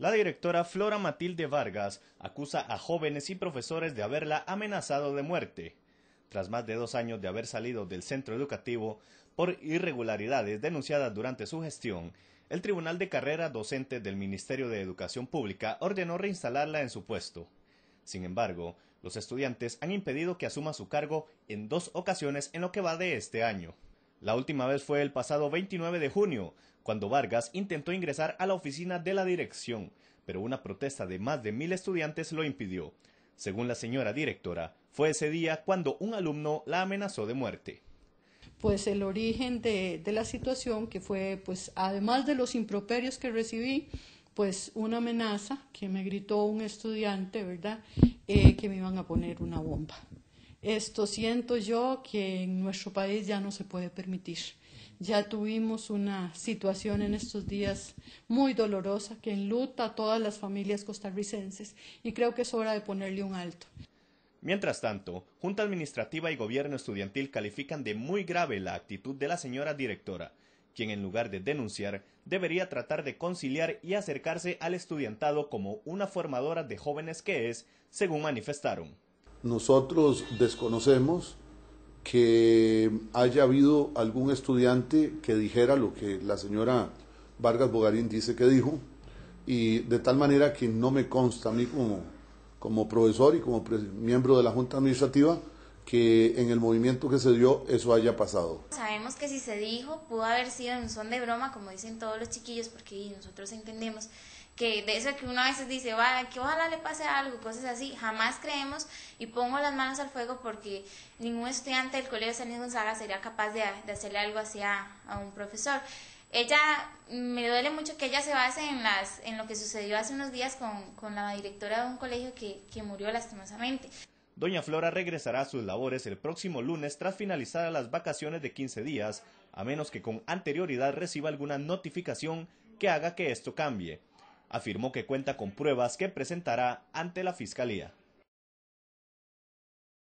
La directora Flora Matilde Vargas acusa a jóvenes y profesores de haberla amenazado de muerte. Tras más de dos años de haber salido del centro educativo por irregularidades denunciadas durante su gestión, el Tribunal de Carrera Docente del Ministerio de Educación Pública ordenó reinstalarla en su puesto. Sin embargo, los estudiantes han impedido que asuma su cargo en dos ocasiones en lo que va de este año. La última vez fue el pasado 29 de junio, cuando Vargas intentó ingresar a la oficina de la dirección, pero una protesta de más de mil estudiantes lo impidió. Según la señora directora, fue ese día cuando un alumno la amenazó de muerte pues el origen de, la situación que fue pues además de los improperios que recibí pues una amenaza que me gritó un estudiante verdad eh, que me iban a poner una bomba esto siento yo que en nuestro país ya no se puede permitir. Ya tuvimos una situación en estos días muy dolorosa que enluta a todas las familias costarricenses y creo que es hora de ponerle un alto. Mientras tanto, Junta Administrativa y Gobierno Estudiantil califican de muy grave la actitud de la señora directora, quien en lugar de denunciar, debería tratar de conciliar y acercarse al estudiantado como una formadora de jóvenes que es, según manifestaron. Nosotros desconocemos que haya habido algún estudiante que dijera lo que la señora Vargas Bogarín dice que dijo, y de tal manera que no me consta a mí como, como profesor y como miembro de la Junta Administrativa que en el movimiento que se dio eso haya pasado. Sabemos que si se dijo pudo haber sido en son de broma, como dicen todos los chiquillos, porque nosotros entendemos que de eso que uno a veces dice, vaya, que ojalá le pase algo, cosas así, jamás creemos y pongo las manos al fuego porque ningún estudiante del Colegio de San Luis Gonzaga sería capaz de, hacerle algo así a, un profesor ella me duele mucho que ella se base en las en lo que sucedió hace unos días con, la directora de un colegio que murió lastimosamente. Doña Flora regresará a sus labores el próximo lunes tras finalizar las vacaciones de 15 días, a menos que con anterioridad reciba alguna notificación que haga que esto cambie. Afirmó que cuenta con pruebas que presentará ante la Fiscalía.